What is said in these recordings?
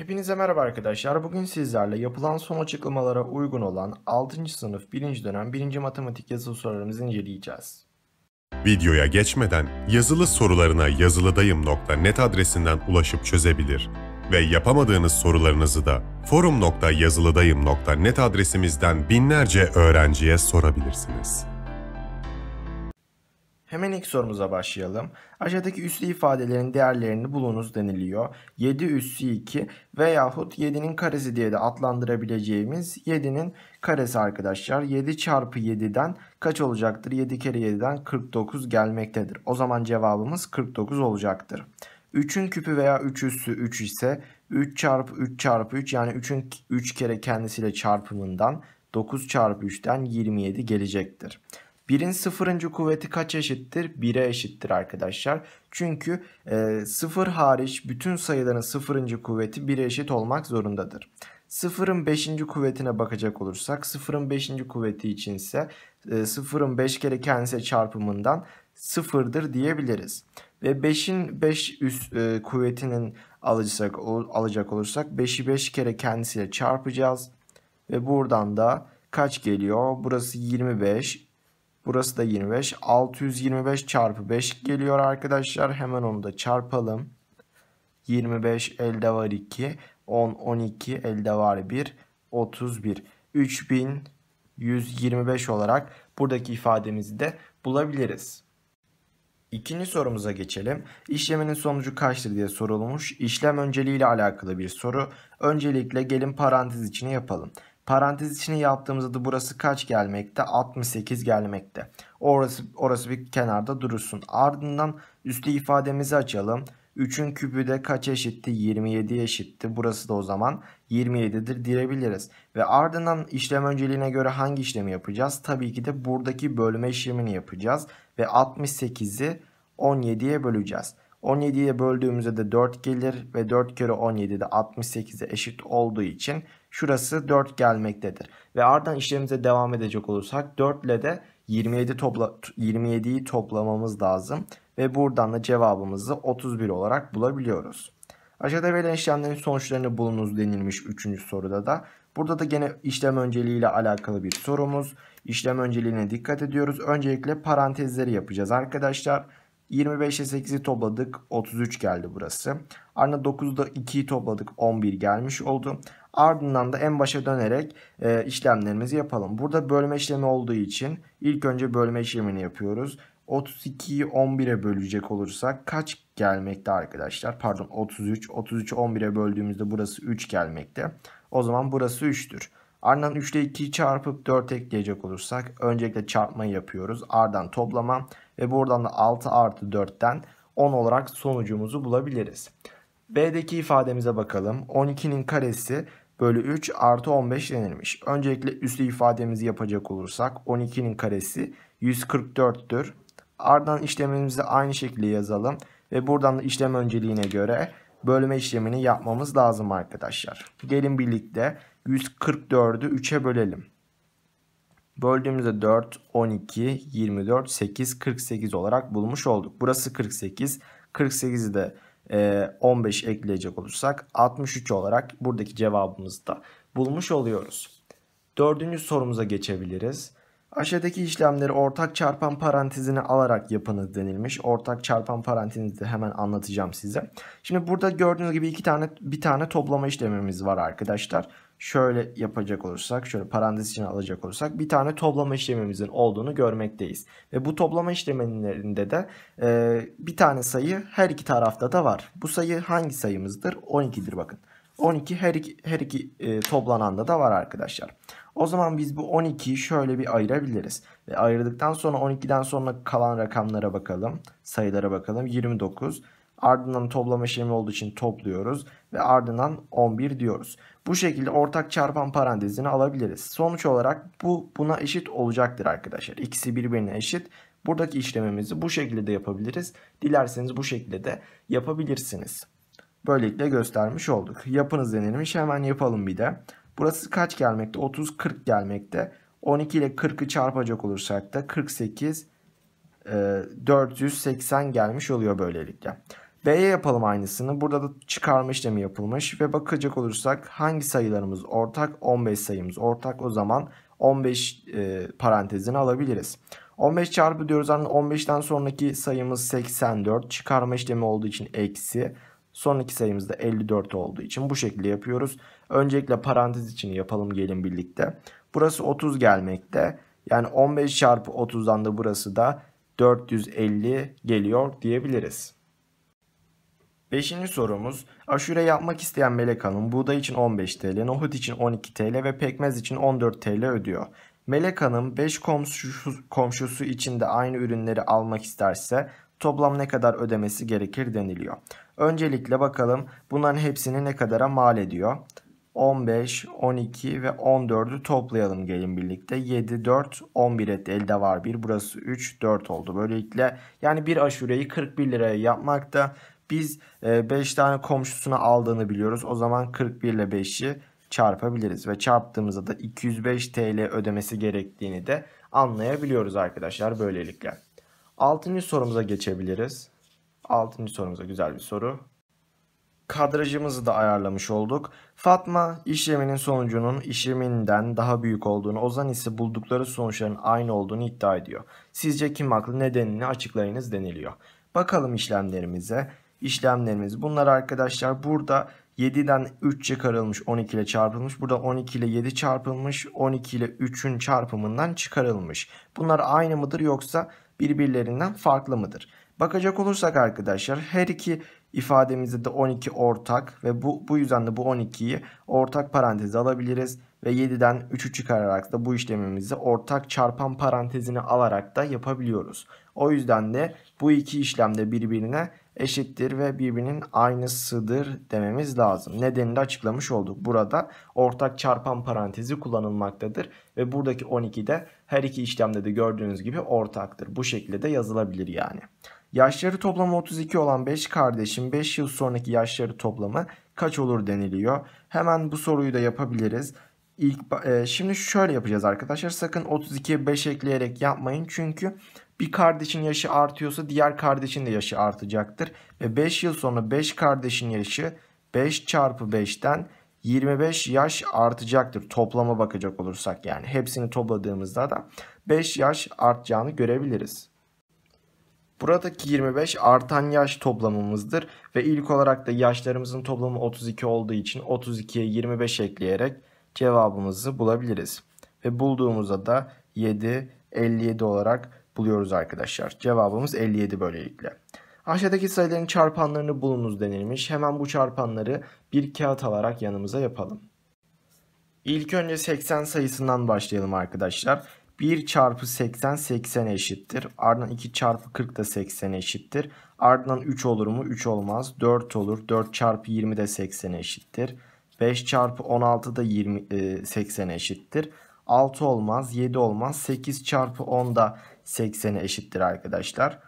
Hepinize merhaba arkadaşlar. Bugün sizlerle yapılan son açıklamalara uygun olan 6. sınıf 1. dönem 1. matematik yazılı sorularımızı inceleyeceğiz. Videoya geçmeden yazılı sorularına yazılıdayım.net adresinden ulaşıp çözebilir ve yapamadığınız sorularınızı da forum.yazılıdayım.net adresimizden binlerce öğrenciye sorabilirsiniz. Hemen ilk sorumuza başlayalım. Aşağıdaki üslü ifadelerin değerlerini bulunuz deniliyor. 7 üssü 2 veyahut 7'nin karesi diye de adlandırabileceğimiz 7'nin karesi arkadaşlar. 7 çarpı 7'den kaç olacaktır? 7 kere 7'den 49 gelmektedir. O zaman cevabımız 49 olacaktır. 3'ün küpü veya 3 üssü 3 ise 3 çarpı 3 çarpı 3 yani 3'ün 3 kere kendisiyle çarpımından 9 çarpı 3'ten 27 gelecektir. 1'in sıfırıncı kuvveti kaç eşittir? 1'e eşittir arkadaşlar. Çünkü e, sıfır hariç bütün sayıların sıfırıncı kuvveti 1'e eşit olmak zorundadır. Sıfırın beşinci kuvvetine bakacak olursak sıfırın beşinci kuvveti için ise e, sıfırın 5 kere kendisi çarpımından sıfırdır diyebiliriz. Ve 5'in 5 beş üst e, kuvvetinin alacak, alacak olursak 5'i 5 beş kere kendisiyle çarpacağız. Ve buradan da kaç geliyor? Burası 25 Burası da 25. 625 çarpı 5 geliyor arkadaşlar. Hemen onu da çarpalım. 25 elde var 2. 10, 12 elde var 1. 31. 3125 olarak buradaki ifademizi de bulabiliriz. İkinci sorumuza geçelim. İşleminin sonucu kaçtır diye sorulmuş. İşlem önceliği ile alakalı bir soru. Öncelikle gelin parantez içine yapalım. Parantez içine yaptığımızda da burası kaç gelmekte? 68 gelmekte. Orası, orası bir kenarda durursun. Ardından üstü ifademizi açalım. 3'ün küpü de kaç eşitti? 27 eşitti. Burası da o zaman 27'dir diyebiliriz. Ve ardından işlem önceliğine göre hangi işlemi yapacağız? Tabii ki de buradaki bölme işlemini yapacağız. Ve 68'i 17'ye böleceğiz. 17'ye böldüğümüzde de 4 gelir ve 4 kere 17 de 68'e eşit olduğu için Şurası 4 gelmektedir. Ve ardından işlemimize devam edecek olursak 4 ile de 27 topla 27'yi toplamamız lazım ve buradan da cevabımızı 31 olarak bulabiliyoruz. Aşağıda verilen işlemlerin sonuçlarını bulunuz denilmiş 3. soruda da. Burada da gene işlem önceliği ile alakalı bir sorumuz. İşlem önceliğine dikkat ediyoruz. Öncelikle parantezleri yapacağız arkadaşlar. 25 ile 8'i topladık 33 geldi burası. Ardından 9'da 2'yi topladık 11 gelmiş oldu. Ardından da en başa dönerek e, işlemlerimizi yapalım. Burada bölme işlemi olduğu için ilk önce bölme işlemini yapıyoruz. 32'yi 11'e bölecek olursak kaç gelmekte arkadaşlar? Pardon 33. 33'ü 11'e böldüğümüzde burası 3 gelmekte. O zaman burası 3'tür. Ardından 3 ile 2'yi çarpıp 4 ekleyecek olursak öncelikle çarpmayı yapıyoruz. Ardından toplama ve buradan da 6 artı 4'ten 10 olarak sonucumuzu bulabiliriz. B'deki ifademize bakalım. 12'nin karesi bölü 3 artı 15 denilmiş. Öncelikle üslü ifademizi yapacak olursak 12'nin karesi 144'tür. Ardından işlemimizi aynı şekilde yazalım. Ve buradan da işlem önceliğine göre bölme işlemini yapmamız lazım arkadaşlar. Gelin birlikte 144'ü 3'e bölelim. Böldüğümüzde 4, 12, 24, 8, 48 olarak bulmuş olduk. Burası 48, 48'i de 15 ee, ekleyecek olursak 63 olarak buradaki cevabımızı da bulmuş oluyoruz. Dördüncü sorumuza geçebiliriz. Aşağıdaki işlemleri ortak çarpan parantezine alarak yapınız denilmiş. Ortak çarpan parantezini de hemen anlatacağım size. Şimdi burada gördüğünüz gibi iki tane bir tane toplama işlemimiz var arkadaşlar. Şöyle yapacak olursak, şöyle parantez içine alacak olursak bir tane toplama işlemimizin olduğunu görmekteyiz. Ve bu toplama işlemlerinde de e, bir tane sayı her iki tarafta da var. Bu sayı hangi sayımızdır? 12'dir bakın. 12 her iki, her iki e, toplananda da var arkadaşlar. O zaman biz bu 12'yi şöyle bir ayırabiliriz. Ve ayırdıktan sonra 12'den sonra kalan rakamlara bakalım. Sayılara bakalım. 29. Ardından toplama işlemi olduğu için topluyoruz. Ve ardından 11 diyoruz. Bu şekilde ortak çarpan parantezini alabiliriz. Sonuç olarak bu buna eşit olacaktır arkadaşlar. İkisi birbirine eşit. Buradaki işlemimizi bu şekilde de yapabiliriz. Dilerseniz bu şekilde de yapabilirsiniz. Böylelikle göstermiş olduk. Yapınız denilmiş hemen yapalım bir de. Burası kaç gelmekte? 30 40 gelmekte. 12 ile 40'ı çarpacak olursak da 48 480 e, gelmiş oluyor böylelikle. B'ye yapalım aynısını. Burada da çıkarma işlemi yapılmış ve bakacak olursak hangi sayılarımız ortak? 15 sayımız ortak. O zaman 15 e, parantezini alabiliriz. 15 çarpı diyoruz. Yani 15'ten sonraki sayımız 84. Çıkarma işlemi olduğu için eksi. Son iki sayımızda 54 olduğu için bu şekilde yapıyoruz. Öncelikle parantez içini yapalım gelin birlikte. Burası 30 gelmekte. Yani 15 çarpı 30'dan da burası da 450 geliyor diyebiliriz. Beşinci sorumuz aşure yapmak isteyen Melek Hanım buğday için 15 TL, nohut için 12 TL ve pekmez için 14 TL ödüyor. Melek Hanım 5 komşusu, komşusu için de aynı ürünleri almak isterse toplam ne kadar ödemesi gerekir deniliyor. Öncelikle bakalım bunların hepsini ne kadara mal ediyor. 15, 12 ve 14'ü toplayalım gelin birlikte. 7, 4, 11 et Elde var 1. Burası 3, 4 oldu. Böylelikle yani bir aşureyi 41 liraya yapmakta. Biz 5 e, tane komşusuna aldığını biliyoruz. O zaman 41 ile 5'i çarpabiliriz. Ve çarptığımızda da 205 TL ödemesi gerektiğini de anlayabiliyoruz arkadaşlar böylelikle. 6. sorumuza geçebiliriz. Altıncı sorumuza güzel bir soru. Kadrajımızı da ayarlamış olduk. Fatma işleminin sonucunun işleminden daha büyük olduğunu, Ozan ise buldukları sonuçların aynı olduğunu iddia ediyor. Sizce kim haklı nedenini açıklayınız deniliyor. Bakalım işlemlerimize. İşlemlerimiz bunlar arkadaşlar. Burada 7'den 3 çıkarılmış 12 ile çarpılmış. Burada 12 ile 7 çarpılmış. 12 ile 3'ün çarpımından çıkarılmış. Bunlar aynı mıdır yoksa birbirlerinden farklı mıdır? Bakacak olursak arkadaşlar her iki ifademizde de 12 ortak ve bu, bu yüzden de bu 12'yi ortak paranteze alabiliriz. Ve 7'den 3'ü çıkararak da bu işlemimizi ortak çarpan parantezini alarak da yapabiliyoruz. O yüzden de bu iki işlem de birbirine eşittir ve birbirinin aynısıdır dememiz lazım. Nedenini de açıklamış olduk. Burada ortak çarpan parantezi kullanılmaktadır. Ve buradaki 12 de her iki işlemde de gördüğünüz gibi ortaktır. Bu şekilde de yazılabilir yani. Yaşları toplamı 32 olan 5 kardeşin 5 yıl sonraki yaşları toplamı kaç olur deniliyor. Hemen bu soruyu da yapabiliriz. İlk, e, şimdi şöyle yapacağız arkadaşlar. Sakın 32'ye 5 ekleyerek yapmayın. Çünkü bir kardeşin yaşı artıyorsa diğer kardeşin de yaşı artacaktır. Ve 5 yıl sonra 5 kardeşin yaşı 5 çarpı 5'ten 25 yaş artacaktır. Toplama bakacak olursak yani. Hepsini topladığımızda da 5 yaş artacağını görebiliriz. Buradaki 25 artan yaş toplamımızdır ve ilk olarak da yaşlarımızın toplamı 32 olduğu için 32'ye 25 ekleyerek cevabımızı bulabiliriz. Ve bulduğumuzda da 7, 57 olarak buluyoruz arkadaşlar. Cevabımız 57 böylelikle. Aşağıdaki sayıların çarpanlarını bulunuz denilmiş. Hemen bu çarpanları bir kağıt alarak yanımıza yapalım. İlk önce 80 sayısından başlayalım arkadaşlar. 1 çarpı 80 80 eşittir. Ardından 2 çarpı 40 da 80 eşittir. Ardından 3 olur mu? 3 olmaz. 4 olur. 4 çarpı 20 de 80 eşittir. 5 çarpı 16 da 20, e, 80 eşittir. 6 olmaz. 7 olmaz. 8 çarpı 10 da 80 eşittir arkadaşlar.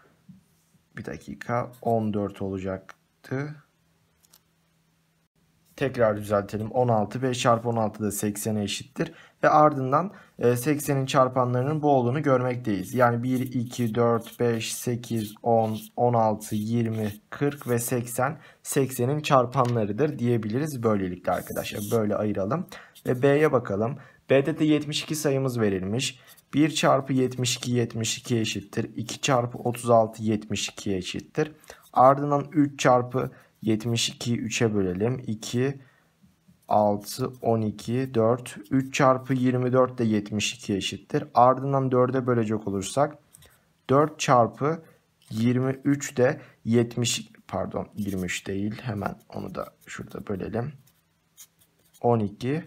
Bir dakika. 14 olacaktı. Tekrar düzeltelim. 16. 5 çarpı 16 da 80'e eşittir ve ardından 80'in e, çarpanlarının bu olduğunu görmekteyiz. Yani 1, 2, 4, 5, 8, 10, 16, 20, 40 ve 80 80'in çarpanlarıdır diyebiliriz böylelikle arkadaşlar. Böyle ayıralım ve B'ye bakalım. B'de de 72 sayımız verilmiş. 1 çarpı 72 72 eşittir. 2 çarpı 36 72 eşittir. Ardından 3 çarpı 72 3'e bölelim. 2 6, 12, 4. 3 çarpı 24 de 72 eşittir. Ardından 4'e bölecek olursak 4 çarpı 23 de 70 pardon 23 değil hemen onu da şurada bölelim. 12,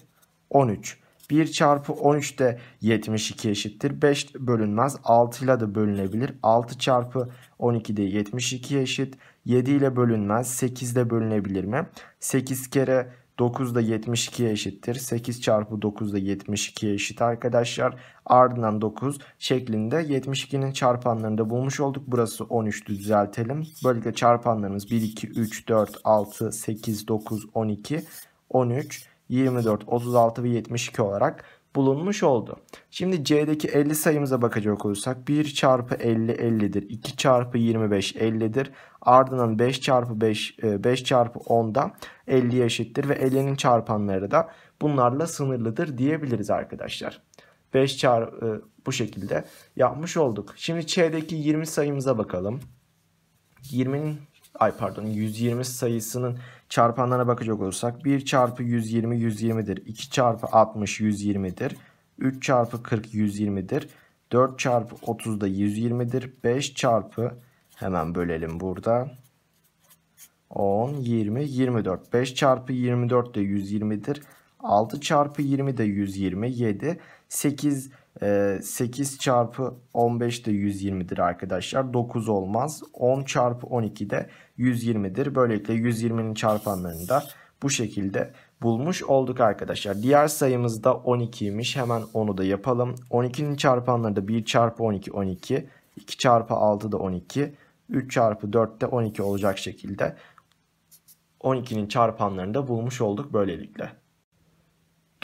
13. 1 çarpı 13 de 72 eşittir. 5 bölünmez. 6 ile de bölünebilir. 6 çarpı 12 de 72 eşit. 7 ile bölünmez. 8 de bölünebilir mi? 8 kere 9 da 72'ye eşittir. 8 çarpı 9 da 72'ye eşit arkadaşlar. Ardından 9 şeklinde 72'nin çarpanlarını da bulmuş olduk. Burası 13'tü düzeltelim. Böylelikle çarpanlarımız 1, 2, 3, 4, 6, 8, 9, 12, 13, 24, 36 ve 72 olarak bulunmuş oldu. Şimdi C'deki 50 sayımıza bakacak olursak 1 çarpı 50 50'dir. 2 çarpı 25 50'dir. Ardından 5 çarpı 5 5 e, çarpı 10 da 50'ye eşittir ve 50'nin çarpanları da bunlarla sınırlıdır diyebiliriz arkadaşlar. 5 çarpı e, bu şekilde yapmış olduk. Şimdi C'deki 20 sayımıza bakalım. 20'nin ay pardon 120 sayısının çarpanlarına bakacak olursak 1 çarpı 120 120'dir. 2 çarpı 60 120'dir. 3 çarpı 40 120'dir. 4 çarpı 30 da 120'dir. 5 çarpı hemen bölelim burada. 10, 20, 24. 5 çarpı 24 de 120'dir. 6 çarpı 20 de 120. 7, 8 8 ee, çarpı 15 de 120'dir arkadaşlar. 9 olmaz. 10 çarpı 12 de 120'dir. Böylelikle 120'nin çarpanlarını da bu şekilde bulmuş olduk arkadaşlar. Diğer sayımız da 12'ymiş. Hemen onu da yapalım. 12'nin çarpanları da 1 çarpı 12 12. 2 çarpı 6 da 12. 3 çarpı 4 de 12 olacak şekilde 12'nin çarpanlarını da bulmuş olduk böylelikle.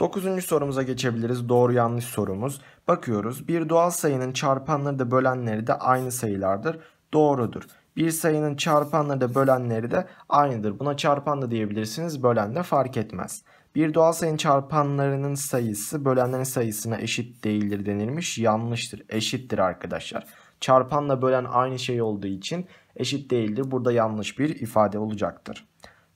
Dokuzuncu sorumuza geçebiliriz. Doğru yanlış sorumuz. Bakıyoruz. Bir doğal sayının çarpanları da bölenleri de aynı sayılardır. Doğrudur. Bir sayının çarpanları da bölenleri de aynıdır. Buna çarpan da diyebilirsiniz. Bölen de fark etmez. Bir doğal sayının çarpanlarının sayısı bölenlerin sayısına eşit değildir denilmiş. Yanlıştır. Eşittir arkadaşlar. Çarpanla bölen aynı şey olduğu için eşit değildir. Burada yanlış bir ifade olacaktır.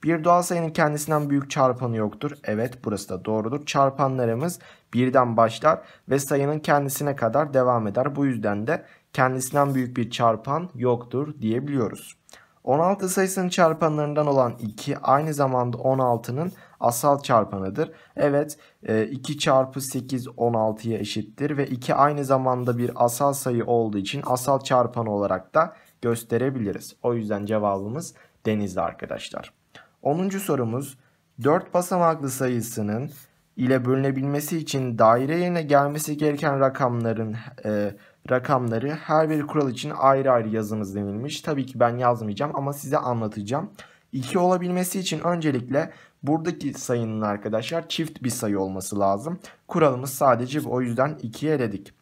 Bir doğal sayının kendisinden büyük çarpanı yoktur. Evet burası da doğrudur. Çarpanlarımız birden başlar ve sayının kendisine kadar devam eder. Bu yüzden de kendisinden büyük bir çarpan yoktur diyebiliyoruz. 16 sayısının çarpanlarından olan 2 aynı zamanda 16'nın asal çarpanıdır. Evet 2 e, çarpı 8 16'ya eşittir ve 2 aynı zamanda bir asal sayı olduğu için asal çarpanı olarak da gösterebiliriz. O yüzden cevabımız denizli arkadaşlar. 10. sorumuz 4 basamaklı sayısının ile bölünebilmesi için daire yerine gelmesi gereken rakamların e, rakamları her bir kural için ayrı ayrı yazınız denilmiş. Tabii ki ben yazmayacağım ama size anlatacağım. 2 olabilmesi için öncelikle buradaki sayının arkadaşlar çift bir sayı olması lazım. Kuralımız sadece o yüzden 2'ye eledik.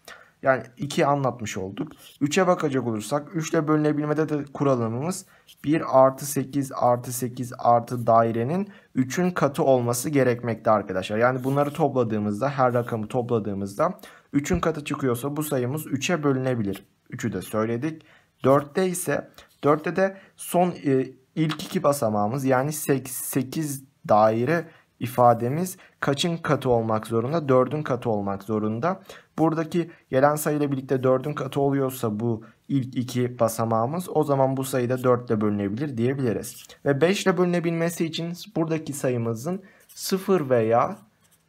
Yani 2 anlatmış olduk. 3'e bakacak olursak 3 ile bölünebilmede de kuralımız 1 artı 8 artı 8 artı dairenin 3'ün katı olması gerekmekte arkadaşlar. Yani bunları topladığımızda her rakamı topladığımızda 3'ün katı çıkıyorsa bu sayımız 3'e bölünebilir. 3'ü de söyledik. 4'te ise 4'te de son e, ilk iki basamağımız yani 8, 8 daire ifademiz kaçın katı olmak zorunda? 4'ün katı olmak zorunda. Buradaki gelen sayıyla birlikte 4'ün katı oluyorsa bu ilk iki basamağımız o zaman bu sayıda 4 ile bölünebilir diyebiliriz. Ve 5 ile bölünebilmesi için buradaki sayımızın 0 veya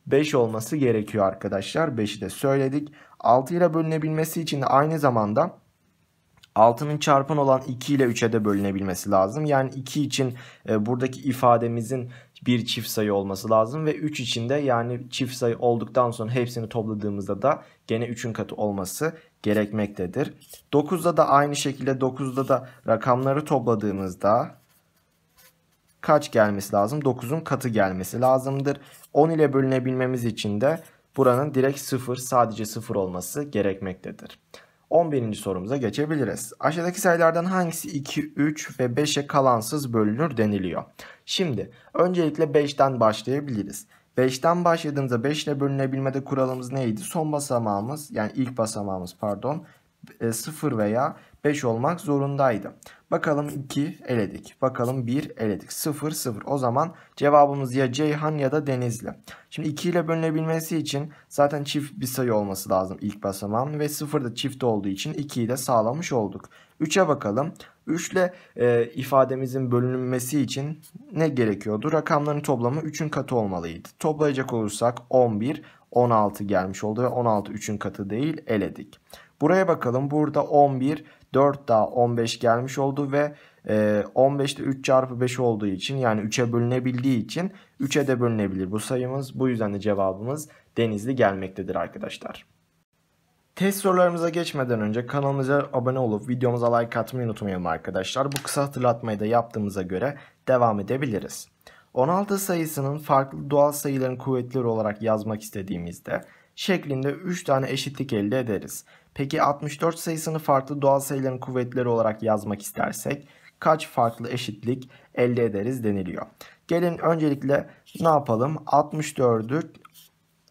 5 olması gerekiyor arkadaşlar. 5'i de söyledik. 6 ile bölünebilmesi için aynı zamanda 6'nın çarpan olan 2 ile 3'e de bölünebilmesi lazım. Yani 2 için e, buradaki ifademizin bir çift sayı olması lazım ve 3 içinde yani çift sayı olduktan sonra hepsini topladığımızda da gene 3'ün katı olması gerekmektedir. 9'da da aynı şekilde 9'da da rakamları topladığımızda kaç gelmesi lazım? 9'un katı gelmesi lazımdır. 10 ile bölünebilmemiz için de buranın direkt 0 sadece 0 olması gerekmektedir. 11. sorumuza geçebiliriz. Aşağıdaki sayılardan hangisi 2, 3 ve 5'e kalansız bölünür deniliyor. Şimdi öncelikle 5'ten başlayabiliriz. 5'ten başladığımızda 5 ile bölünebilmede kuralımız neydi? Son basamağımız yani ilk basamağımız pardon 0 e, veya 5 olmak zorundaydı. Bakalım 2 eledik. Bakalım 1 eledik. 0 0. O zaman cevabımız ya Ceyhan ya da Denizli. Şimdi 2 ile bölünebilmesi için zaten çift bir sayı olması lazım ilk basamağın. Ve 0 da çift olduğu için 2'yi de sağlamış olduk. 3'e bakalım. 3 ile e, ifademizin bölünmesi için ne gerekiyordu? Rakamların toplamı 3'ün katı olmalıydı. Toplayacak olursak 11, 16 gelmiş oldu ve 16 3'ün katı değil eledik. Buraya bakalım. Burada 11 4 daha 15 gelmiş oldu ve 15'te e, 3 çarpı 5 olduğu için yani 3'e bölünebildiği için 3'e de bölünebilir bu sayımız. Bu yüzden de cevabımız denizli gelmektedir arkadaşlar. Test sorularımıza geçmeden önce kanalımıza abone olup videomuza like atmayı unutmayalım arkadaşlar. Bu kısa hatırlatmayı da yaptığımıza göre devam edebiliriz. 16 sayısının farklı doğal sayıların kuvvetleri olarak yazmak istediğimizde şeklinde 3 tane eşitlik elde ederiz. Peki 64 sayısını farklı doğal sayıların kuvvetleri olarak yazmak istersek kaç farklı eşitlik elde ederiz deniliyor. Gelin öncelikle ne yapalım? 64'ü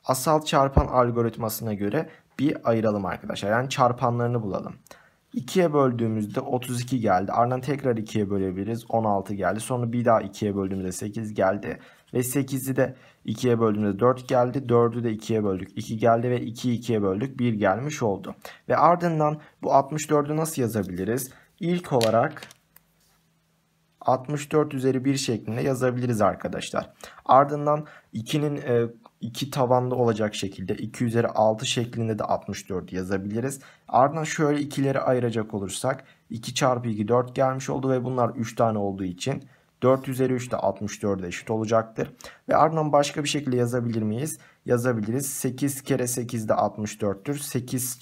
asal çarpan algoritmasına göre bir ayıralım arkadaşlar. Yani çarpanlarını bulalım. 2'ye böldüğümüzde 32 geldi. Ardından tekrar 2'ye bölebiliriz. 16 geldi. Sonra bir daha 2'ye böldüğümüzde 8 geldi. Ve 8'i de 2'ye böldüğümüzde 4 geldi. 4'ü de 2'ye böldük. 2 geldi ve 2'yi 2'ye böldük. 1 gelmiş oldu. Ve ardından bu 64'ü nasıl yazabiliriz? İlk olarak 64 üzeri 1 şeklinde yazabiliriz arkadaşlar. Ardından 2'nin 2 e, tavanlı olacak şekilde 2 üzeri 6 şeklinde de 64 yazabiliriz. Ardından şöyle ikileri ayıracak olursak 2 çarpı 2 4 gelmiş oldu ve bunlar 3 tane olduğu için 4 üzeri 3 de 64'e eşit olacaktır. Ve ardından başka bir şekilde yazabilir miyiz? Yazabiliriz. 8 kere 8 de 64'tür. 8,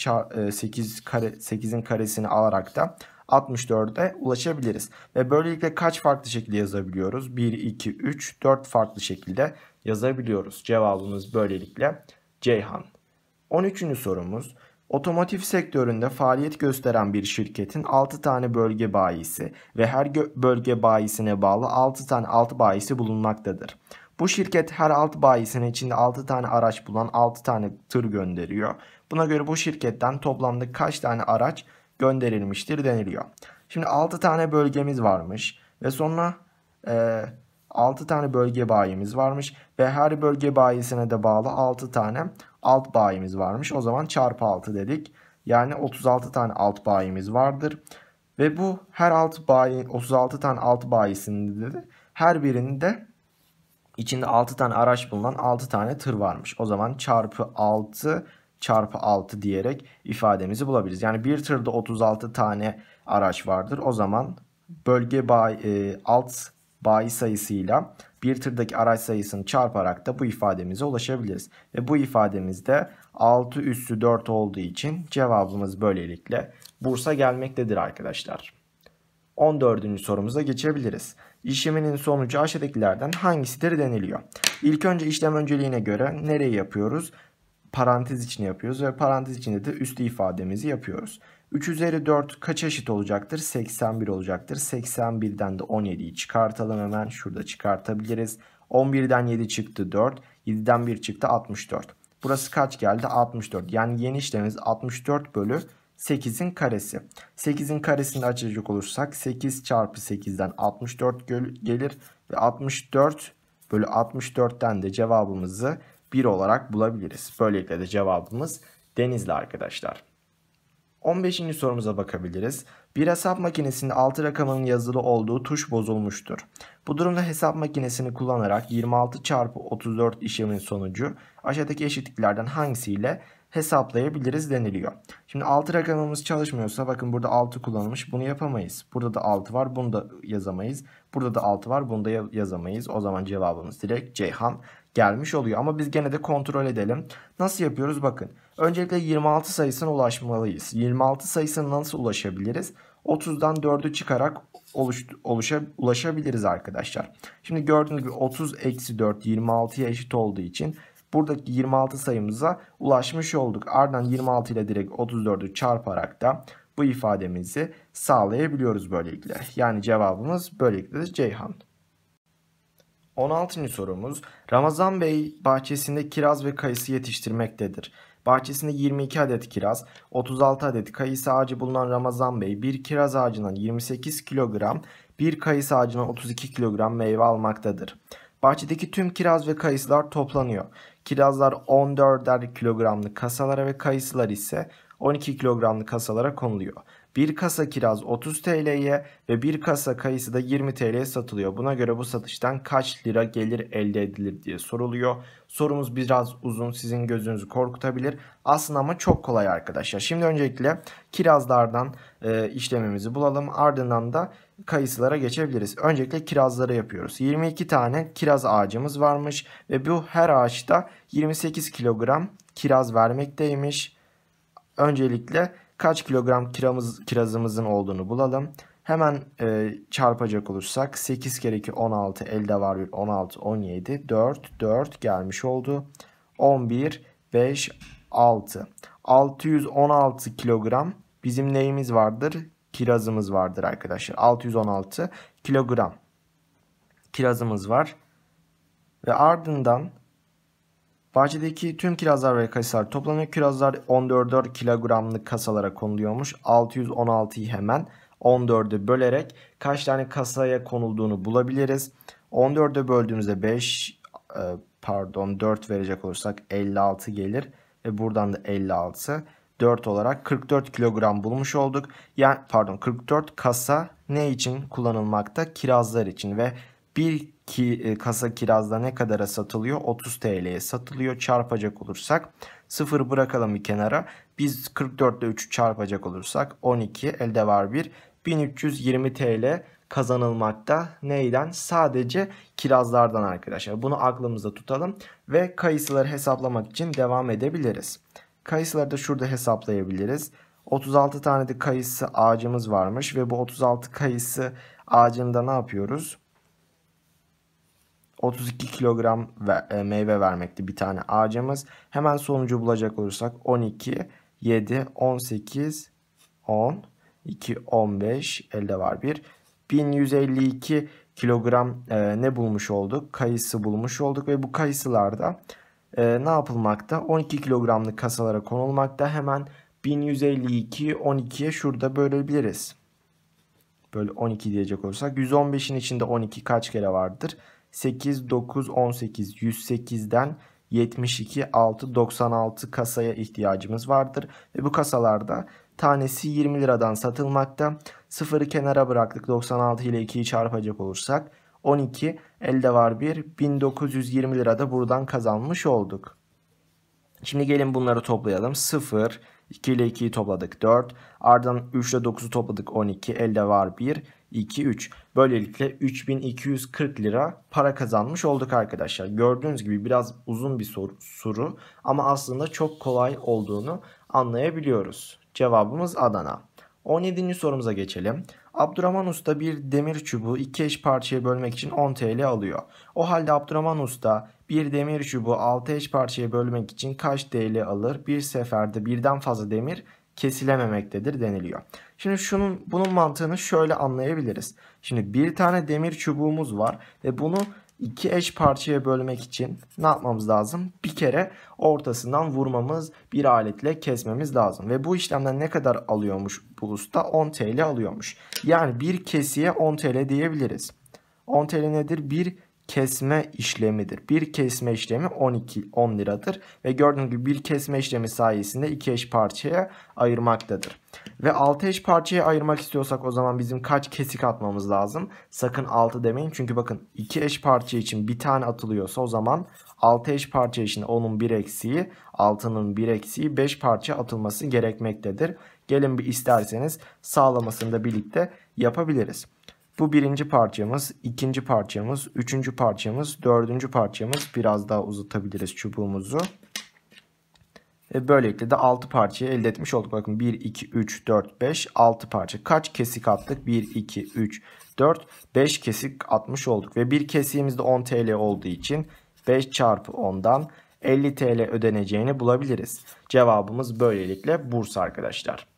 8 kare, 8'in karesini alarak da 64'e ulaşabiliriz. Ve böylelikle kaç farklı şekilde yazabiliyoruz? 1, 2, 3, 4 farklı şekilde yazabiliyoruz. Cevabımız böylelikle Ceyhan. 13. sorumuz Otomotiv sektöründe faaliyet gösteren bir şirketin 6 tane bölge bayisi ve her bölge bayisine bağlı 6 tane alt bayisi bulunmaktadır. Bu şirket her alt bayisinin içinde 6 tane araç bulan 6 tane tır gönderiyor. Buna göre bu şirketten toplamda kaç tane araç gönderilmiştir deniliyor. Şimdi 6 tane bölgemiz varmış ve sonra e, 6 tane bölge bayimiz varmış ve her bölge bayisine de bağlı 6 tane alt bayimiz varmış. O zaman çarpı 6 dedik. Yani 36 tane alt bayimiz vardır. Ve bu her alt bayi 36 tane alt bayisinde de her birinde içinde 6 tane araç bulunan 6 tane tır varmış. O zaman çarpı 6 çarpı 6 diyerek ifademizi bulabiliriz. Yani bir tırda 36 tane araç vardır. O zaman bölge bay, e, alt bayi sayısıyla bir tırdaki araç sayısını çarparak da bu ifademize ulaşabiliriz. Ve bu ifademizde 6 üssü 4 olduğu için cevabımız böylelikle Bursa gelmektedir arkadaşlar. 14. sorumuza geçebiliriz. İşleminin sonucu aşağıdakilerden hangisidir deniliyor. İlk önce işlem önceliğine göre nereyi yapıyoruz? Parantez içine yapıyoruz ve parantez içinde de üstü ifademizi yapıyoruz. 3 üzeri 4 kaç eşit olacaktır? 81 olacaktır. 81'den de 17'yi çıkartalım hemen. Şurada çıkartabiliriz. 11'den 7 çıktı 4. 7'den 1 çıktı 64. Burası kaç geldi? 64. Yani yeni 64 bölü 8'in karesi. 8'in karesini açacak olursak 8 çarpı 8'den 64 gelir. Ve 64 bölü 64'ten de cevabımızı 1 olarak bulabiliriz. Böylelikle de cevabımız denizli arkadaşlar. 15. sorumuza bakabiliriz. Bir hesap makinesinin 6 rakamının yazılı olduğu tuş bozulmuştur. Bu durumda hesap makinesini kullanarak 26 çarpı 34 işlemin sonucu aşağıdaki eşitliklerden hangisiyle hesaplayabiliriz deniliyor. Şimdi 6 rakamımız çalışmıyorsa bakın burada 6 kullanılmış bunu yapamayız. Burada da 6 var bunu da yazamayız. Burada da 6 var bunu da yazamayız. O zaman cevabımız direkt Ceyhan gelmiş oluyor. Ama biz gene de kontrol edelim. Nasıl yapıyoruz bakın. Öncelikle 26 sayısına ulaşmalıyız. 26 sayısına nasıl ulaşabiliriz? 30'dan 4'ü çıkarak oluş, oluşa, ulaşabiliriz arkadaşlar. Şimdi gördüğünüz gibi 30 eksi 4 26'ya eşit olduğu için buradaki 26 sayımıza ulaşmış olduk. Ardından 26 ile direkt 34'ü çarparak da bu ifademizi sağlayabiliyoruz böylelikle. Yani cevabımız böylelikle Ceyhan. 16. sorumuz Ramazan Bey bahçesinde kiraz ve kayısı yetiştirmektedir. Bahçesinde 22 adet kiraz, 36 adet kayısı ağacı bulunan Ramazan Bey bir kiraz ağacından 28 kilogram, bir kayısı ağacından 32 kilogram meyve almaktadır. Bahçedeki tüm kiraz ve kayısılar toplanıyor. Kirazlar 14'er kilogramlık kasalara ve kayısılar ise 12 kilogramlık kasalara konuluyor. Bir kasa kiraz 30 TL'ye ve bir kasa kayısı da 20 TL'ye satılıyor. Buna göre bu satıştan kaç lira gelir elde edilir diye soruluyor. Sorumuz biraz uzun sizin gözünüzü korkutabilir. Aslında ama çok kolay arkadaşlar. Şimdi öncelikle kirazlardan e, işlemimizi bulalım. Ardından da kayısılara geçebiliriz. Öncelikle kirazları yapıyoruz. 22 tane kiraz ağacımız varmış ve bu her ağaçta 28 kilogram kiraz vermekteymiş. Öncelikle kaç kilogram kiramız, kirazımızın olduğunu bulalım. Hemen e, çarpacak olursak 8 kere 2 16 elde var bir 16 17 4 4 gelmiş oldu. 11 5 6 616 kilogram bizim neyimiz vardır? Kirazımız vardır arkadaşlar. 616 kilogram kirazımız var. Ve ardından Bahçedeki tüm kirazlar ve kasalar toplanıyor. Kirazlar 14'er kilogramlık kasalara konuluyormuş. 616'yı hemen 14'e bölerek kaç tane kasaya konulduğunu bulabiliriz. 14'e böldüğümüzde 5 e, pardon 4 verecek olursak 56 gelir ve buradan da 56 4 olarak 44 kilogram bulmuş olduk. Yani pardon 44 kasa ne için kullanılmakta? Kirazlar için ve 1 ki e, kasa kirazda ne kadara satılıyor? 30 TL'ye satılıyor. Çarpacak olursak 0 bırakalım bir kenara. Biz 44 ile 3'ü çarpacak olursak 12 elde var bir 1320 TL kazanılmakta. Neyden? Sadece kirazlardan arkadaşlar. Bunu aklımızda tutalım ve kayısıları hesaplamak için devam edebiliriz. Kayısıları da şurada hesaplayabiliriz. 36 tane de kayısı ağacımız varmış ve bu 36 kayısı ağacında ne yapıyoruz? 32 kilogram ve, e, meyve vermekti bir tane ağacımız. Hemen sonucu bulacak olursak 12, 7, 18, 10, 2, 15 elde var bir. 1152 kilogram e, ne bulmuş olduk? Kayısı bulmuş olduk ve bu kayısılarda e, ne yapılmakta? 12 kilogramlık kasalara konulmakta. Hemen 1152 12'ye şurada bölebiliriz. Böyle 12 diyecek olursak 115'in içinde 12 kaç kere vardır? 8, 9, 18, 108'den 72, 6, 96 kasaya ihtiyacımız vardır. Ve bu kasalarda tanesi 20 liradan satılmakta. Sıfırı kenara bıraktık 96 ile 2'yi çarpacak olursak 12 elde var 1 1920 lirada buradan kazanmış olduk. Şimdi gelin bunları toplayalım. 0 2 ile 2'yi topladık 4 ardından 3 ile 9'u topladık 12 elde var 1 2, 3. Böylelikle 3240 lira para kazanmış olduk arkadaşlar. Gördüğünüz gibi biraz uzun bir soru, soru ama aslında çok kolay olduğunu anlayabiliyoruz. Cevabımız Adana. 17. sorumuza geçelim. Abdurrahman Usta bir demir çubuğu iki eş parçaya bölmek için 10 TL alıyor. O halde Abdurrahman Usta bir demir çubuğu 6 eş parçaya bölmek için kaç TL alır? Bir seferde birden fazla demir kesilememektedir deniliyor. Şimdi şunun bunun mantığını şöyle anlayabiliriz. Şimdi bir tane demir çubuğumuz var ve bunu iki eş parçaya bölmek için ne yapmamız lazım? Bir kere ortasından vurmamız, bir aletle kesmemiz lazım. Ve bu işlemden ne kadar alıyormuş Bulus'ta? 10 TL alıyormuş. Yani bir kesiye 10 TL diyebiliriz. 10 TL nedir? Bir kesme işlemidir. Bir kesme işlemi 12 10 liradır ve gördüğünüz gibi bir kesme işlemi sayesinde iki eş parçaya ayırmaktadır. Ve 6 eş parçaya ayırmak istiyorsak o zaman bizim kaç kesik atmamız lazım? Sakın 6 demeyin çünkü bakın 2 eş parça için bir tane atılıyorsa o zaman 6 eş parça için onun bir eksiği 6'nın bir eksiği 5 parça atılması gerekmektedir. Gelin bir isterseniz sağlamasını da birlikte yapabiliriz. Bu birinci parçamız, ikinci parçamız, üçüncü parçamız, dördüncü parçamız. Biraz daha uzatabiliriz çubuğumuzu. Ve böylelikle de 6 parçayı elde etmiş olduk. Bakın 1, 2, 3, 4, 5, 6 parça. Kaç kesik attık? 1, 2, 3, 4, 5 kesik atmış olduk. Ve bir kesiğimizde 10 TL olduğu için 5 çarpı 10'dan 50 TL ödeneceğini bulabiliriz. Cevabımız böylelikle Bursa arkadaşlar.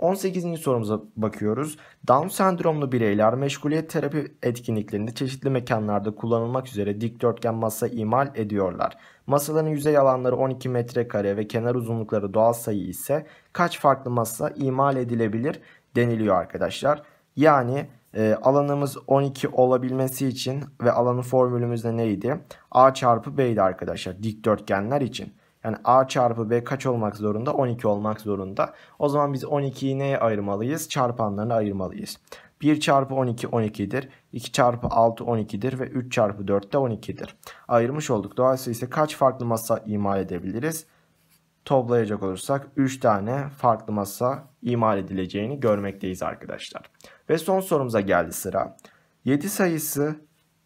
18. sorumuza bakıyoruz. Down sendromlu bireyler meşguliyet terapi etkinliklerinde çeşitli mekanlarda kullanılmak üzere dikdörtgen masa imal ediyorlar. Masaların yüzey alanları 12 metrekare ve kenar uzunlukları doğal sayı ise kaç farklı masa imal edilebilir deniliyor arkadaşlar. Yani e, alanımız 12 olabilmesi için ve alanın formülümüz de neydi? A çarpı B'ydi arkadaşlar dikdörtgenler için. Yani A çarpı B kaç olmak zorunda? 12 olmak zorunda. O zaman biz 12'yi neye ayırmalıyız? Çarpanlarına ayırmalıyız. 1 çarpı 12 12'dir. 2 çarpı 6 12'dir ve 3 çarpı 4 de 12'dir. Ayırmış olduk. Dolayısıyla ise kaç farklı masa imal edebiliriz? Toplayacak olursak 3 tane farklı masa imal edileceğini görmekteyiz arkadaşlar. Ve son sorumuza geldi sıra. 7 sayısı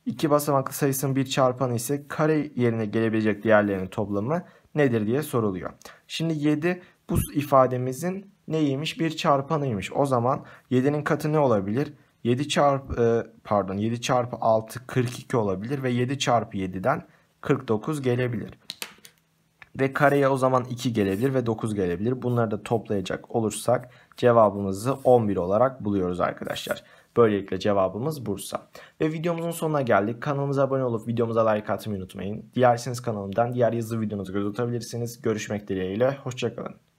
2 basamaklı sayısının bir çarpanı ise kare yerine gelebilecek diğerlerinin toplamı nedir diye soruluyor. Şimdi 7 bu ifademizin neymiş? Bir çarpanıymış. O zaman 7'nin katı ne olabilir? 7 e, çarpı pardon 7 çarpı 6 42 olabilir ve 7 çarpı 7'den 49 gelebilir. Ve kareye o zaman 2 gelebilir ve 9 gelebilir. Bunları da toplayacak olursak cevabımızı 11 olarak buluyoruz arkadaşlar. Böylelikle cevabımız Bursa. Ve videomuzun sonuna geldik. Kanalımıza abone olup videomuza like atmayı unutmayın. Dilerseniz kanalımdan diğer yazı videonuzu göz atabilirsiniz. Görüşmek dileğiyle. Hoşçakalın.